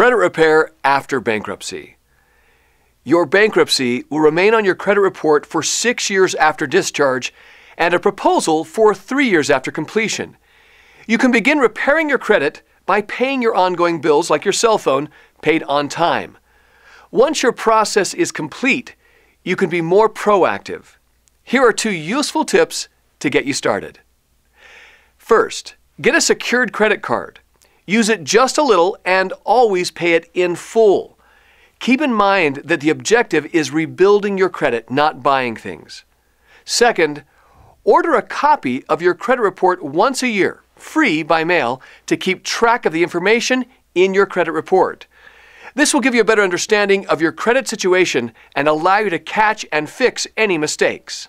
Credit repair after bankruptcy. Your bankruptcy will remain on your credit report for six years after discharge and a proposal for three years after completion. You can begin repairing your credit by paying your ongoing bills, like your cell phone, paid on time. Once your process is complete, you can be more proactive. Here are two useful tips to get you started. First, get a secured credit card. Use it just a little and always pay it in full. Keep in mind that the objective is rebuilding your credit, not buying things. Second, order a copy of your credit report once a year, free by mail, to keep track of the information in your credit report. This will give you a better understanding of your credit situation and allow you to catch and fix any mistakes.